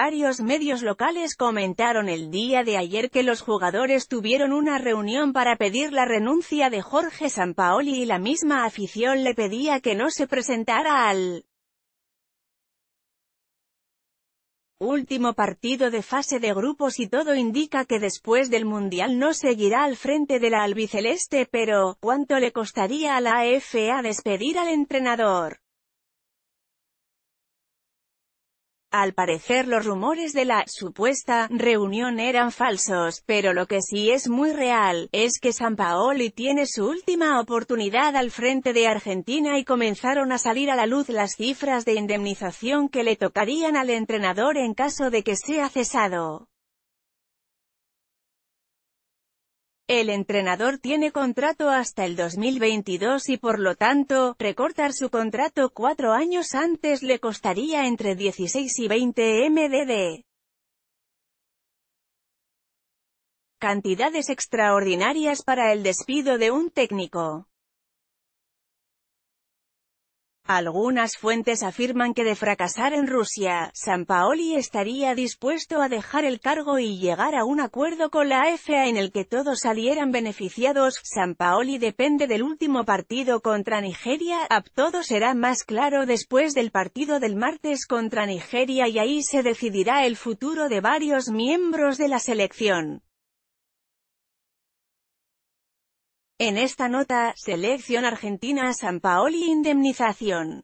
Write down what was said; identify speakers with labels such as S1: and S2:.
S1: Varios medios locales comentaron el día de ayer que los jugadores tuvieron una reunión para pedir la renuncia de Jorge Sampaoli y la misma afición le pedía que no se presentara al último partido de fase de grupos y todo indica que después del Mundial no seguirá al frente de la albiceleste pero, ¿cuánto le costaría a la AFA despedir al entrenador? Al parecer los rumores de la supuesta reunión eran falsos, pero lo que sí es muy real, es que San Paoli tiene su última oportunidad al frente de Argentina y comenzaron a salir a la luz las cifras de indemnización que le tocarían al entrenador en caso de que sea cesado. El entrenador tiene contrato hasta el 2022 y por lo tanto, recortar su contrato cuatro años antes le costaría entre 16 y 20 MDD. Cantidades extraordinarias para el despido de un técnico. Algunas fuentes afirman que de fracasar en Rusia, Sampaoli estaría dispuesto a dejar el cargo y llegar a un acuerdo con la FA e en el que todos salieran beneficiados. Sampaoli depende del último partido contra Nigeria, a todo será más claro después del partido del martes contra Nigeria y ahí se decidirá el futuro de varios miembros de la selección. En esta nota, selección argentina San Paoli indemnización.